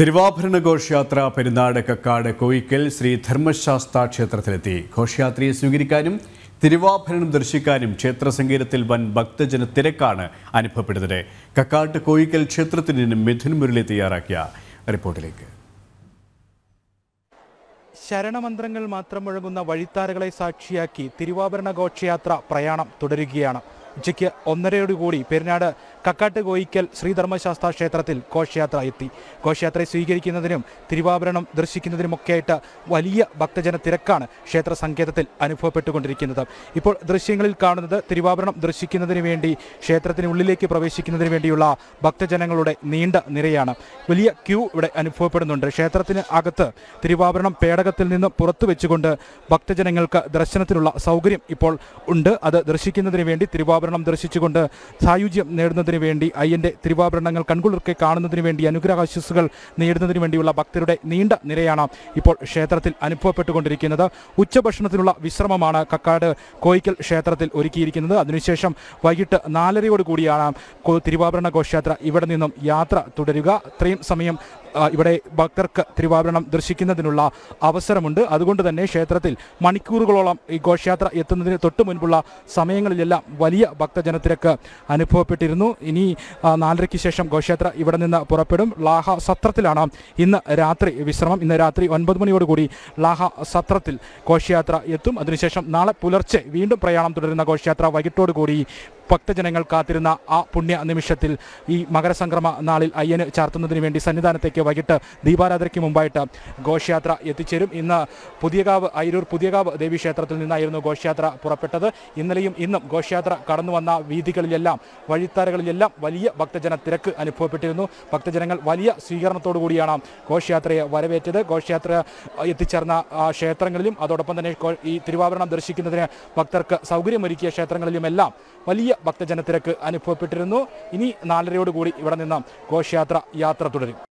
തിരുവാഭരണ ഘോഷയാത്ര പെരുന്നാട് കക്കാട് കോയിക്കൽ ശ്രീ ധർമ്മശാസ്ത്ര ക്ഷേത്രത്തിലെത്തി ഘോഷയാത്രയെ സ്വീകരിക്കാനും തിരുവാഭരണം ദർശിക്കാനും ക്ഷേത്ര സംഗീതത്തിൽ വൻ ഭക്തജന തിരക്കാണ് അനുഭവപ്പെടുന്നത് കക്കാട്ട് കോയിക്കൽ ക്ഷേത്രത്തിൽ നിന്നും മിഥുൻ മുരളി തയ്യാറാക്കിയ റിപ്പോർട്ടിലേക്ക് ശരണമന്ത്രങ്ങൾ മാത്രം മുഴങ്ങുന്ന വഴിത്താരകളെ സാക്ഷിയാക്കി തിരുവാഭരണ ഘോഷയാത്ര പ്രയാണം തുടരുകയാണ് ഉച്ചയ്ക്ക് ഒന്നരയോടുകൂടി പെരുന്നാട് കക്കാട്ട് കോയിക്കൽ ശ്രീധർമ്മശാസ്ത്ര ക്ഷേത്രത്തിൽ ഘോഷയാത്ര എത്തി ഘോഷയാത്രയെ സ്വീകരിക്കുന്നതിനും തിരുവാഭരണം ദർശിക്കുന്നതിനുമൊക്കെയായിട്ട് വലിയ ഭക്തജന തിരക്കാണ് ക്ഷേത്ര സങ്കേതത്തിൽ അനുഭവപ്പെട്ടുകൊണ്ടിരിക്കുന്നത് ഇപ്പോൾ ദൃശ്യങ്ങളിൽ കാണുന്നത് തിരുവാഭരണം ദർശിക്കുന്നതിന് വേണ്ടി ക്ഷേത്രത്തിനുള്ളിലേക്ക് പ്രവേശിക്കുന്നതിന് വേണ്ടിയുള്ള ഭക്തജനങ്ങളുടെ നീണ്ട നിരയാണ് വലിയ ക്യൂ ഇവിടെ അനുഭവപ്പെടുന്നുണ്ട് ക്ഷേത്രത്തിന് അകത്ത് തിരുവാഭരണം പേടകത്തിൽ നിന്ന് പുറത്തു വെച്ചുകൊണ്ട് ഭക്തജനങ്ങൾക്ക് ദർശനത്തിനുള്ള സൗകര്യം ഇപ്പോൾ ഉണ്ട് അത് ദർശിക്കുന്നതിന് വേണ്ടി തിരുവാഭരണം തിരുവാഭരണം ദർശിച്ചുകൊണ്ട് സായുജ്യം നേടുന്നതിന് വേണ്ടി അയ്യൻ്റെ തിരുവാഭരണങ്ങൾ കൺകുളിർക്കെ കാണുന്നതിന് വേണ്ടി അനുഗ്രഹാശിസ്സുകൾ നേടുന്നതിന് വേണ്ടിയുള്ള ഭക്തരുടെ നീണ്ട നിരയാണ് ഇപ്പോൾ ക്ഷേത്രത്തിൽ അനുഭവപ്പെട്ടുകൊണ്ടിരിക്കുന്നത് ഉച്ചഭക്ഷണത്തിനുള്ള വിശ്രമമാണ് കക്കാട് കോയിക്കൽ ക്ഷേത്രത്തിൽ ഒരുക്കിയിരിക്കുന്നത് അതിനുശേഷം വൈകിട്ട് നാലരയോട് കൂടിയാണ് തിരുവാഭരണ ഘോഷയാത്ര ഇവിടെ നിന്നും യാത്ര തുടരുക അത്രയും സമയം ഇവിടെ ഭക്തർക്ക് തിരുവാഭരണം ദർശിക്കുന്നതിനുള്ള അവസരമുണ്ട് അതുകൊണ്ട് തന്നെ ക്ഷേത്രത്തിൽ മണിക്കൂറുകളോളം ഈ ഘോഷയാത്ര എത്തുന്നതിന് തൊട്ട് മുൻപുള്ള സമയങ്ങളിലെല്ലാം വലിയ ഭക്തജനത്തിരക്ക് അനുഭവപ്പെട്ടിരുന്നു ഇനി നാലരയ്ക്ക് ശേഷം ഘോഷയാത്ര ഇവിടെ നിന്ന് പുറപ്പെടും ലാഹ സത്രത്തിലാണ് ഇന്ന് രാത്രി വിശ്രമം ഇന്ന് രാത്രി ഒൻപത് മണിയോടുകൂടി ലാഹ സത്രത്തിൽ ഘോഷയാത്ര എത്തും അതിനുശേഷം നാളെ പുലർച്ചെ വീണ്ടും പ്രയാണം തുടരുന്ന ഘോഷയാത്ര വൈകിട്ടോടുകൂടി ഭക്തജനങ്ങൾ കാത്തിരുന്ന ആ പുണ്യ നിമിഷത്തിൽ ഈ മകരസംക്രമ നാളിൽ അയ്യന് ചാർത്തുന്നതിന് വേണ്ടി സന്നിധാനത്തേക്ക് വൈകിട്ട് ദീപാരാധനയ്ക്ക് മുമ്പായിട്ട് ഘോഷയാത്ര എത്തിച്ചേരും ഇന്ന് പുതിയകാവ് അയിരൂർ പുതിയകാവ് ദേവീക്ഷേത്രത്തിൽ നിന്നായിരുന്നു ഘോഷയാത്ര പുറപ്പെട്ടത് ഇന്നലെയും ഇന്നും ഘോഷയാത്ര കടന്നു വന്ന വീതികളിലെല്ലാം വഴിത്താരകളിലെല്ലാം വലിയ ഭക്തജന തിരക്ക് അനുഭവപ്പെട്ടിരുന്നു ഭക്തജനങ്ങൾ വലിയ സ്വീകരണത്തോടുകൂടിയാണ് കൂടിയാണ് ഘോഷയാത്രയെ വരവേറ്റത് ഘോഷയാത്ര എത്തിച്ചേർന്ന ക്ഷേത്രങ്ങളിലും അതോടൊപ്പം തന്നെ ഈ തിരുവാഭരണം ദർശിക്കുന്നതിന് ഭക്തർക്ക് സൗകര്യമൊരുക്കിയ ക്ഷേത്രങ്ങളിലുമെല്ലാം വലിയ ഭക്തജനത്തിരക്ക് അനുഭവപ്പെട്ടിരുന്നു ഇനി നാലരയോടുകൂടി ഇവിടെ നിന്നാം ഘോഷയാത്ര യാത്ര തുടരും